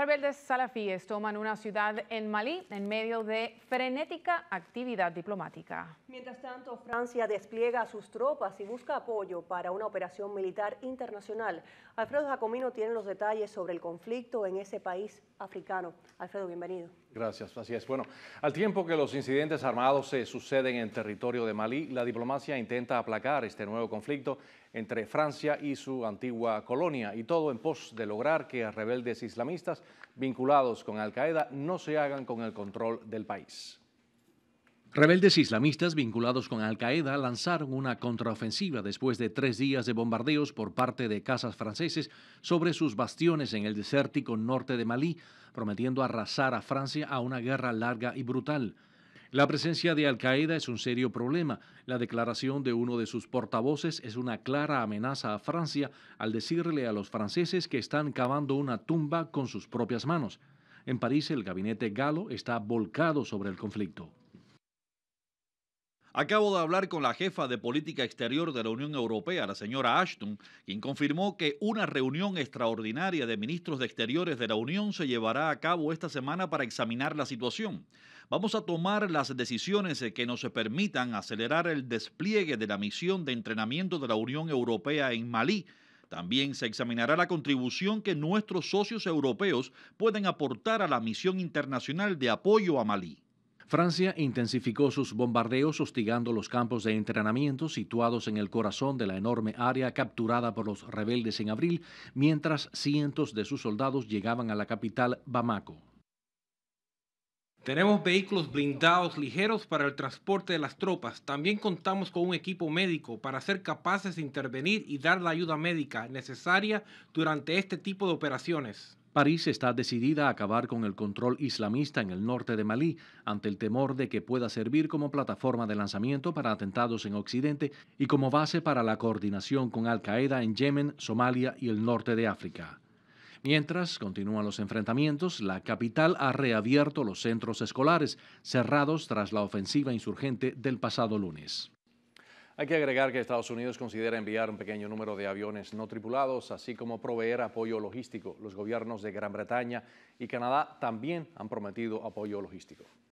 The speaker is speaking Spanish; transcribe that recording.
Rebeldes salafíes toman una ciudad en Malí en medio de frenética actividad diplomática. Mientras tanto, Francia despliega sus tropas y busca apoyo para una operación militar internacional. Alfredo Jacomino tiene los detalles sobre el conflicto en ese país africano. Alfredo, bienvenido. Gracias, así es. Bueno, al tiempo que los incidentes armados se suceden en territorio de Malí, la diplomacia intenta aplacar este nuevo conflicto entre Francia y su antigua colonia, y todo en pos de lograr que rebeldes islamistas vinculados con Al-Qaeda no se hagan con el control del país. Rebeldes islamistas vinculados con Al-Qaeda lanzaron una contraofensiva después de tres días de bombardeos por parte de casas franceses sobre sus bastiones en el desértico norte de Malí, prometiendo arrasar a Francia a una guerra larga y brutal. La presencia de Al-Qaeda es un serio problema. La declaración de uno de sus portavoces es una clara amenaza a Francia al decirle a los franceses que están cavando una tumba con sus propias manos. En París el gabinete galo está volcado sobre el conflicto. Acabo de hablar con la jefa de política exterior de la Unión Europea, la señora Ashton, quien confirmó que una reunión extraordinaria de ministros de Exteriores de la Unión se llevará a cabo esta semana para examinar la situación. Vamos a tomar las decisiones eh, que nos permitan acelerar el despliegue de la misión de entrenamiento de la Unión Europea en Malí. También se examinará la contribución que nuestros socios europeos pueden aportar a la misión internacional de apoyo a Malí. Francia intensificó sus bombardeos hostigando los campos de entrenamiento situados en el corazón de la enorme área capturada por los rebeldes en abril, mientras cientos de sus soldados llegaban a la capital Bamako. Tenemos vehículos blindados ligeros para el transporte de las tropas. También contamos con un equipo médico para ser capaces de intervenir y dar la ayuda médica necesaria durante este tipo de operaciones. París está decidida a acabar con el control islamista en el norte de Malí, ante el temor de que pueda servir como plataforma de lanzamiento para atentados en Occidente y como base para la coordinación con Al-Qaeda en Yemen, Somalia y el norte de África. Mientras continúan los enfrentamientos, la capital ha reabierto los centros escolares cerrados tras la ofensiva insurgente del pasado lunes. Hay que agregar que Estados Unidos considera enviar un pequeño número de aviones no tripulados, así como proveer apoyo logístico. Los gobiernos de Gran Bretaña y Canadá también han prometido apoyo logístico.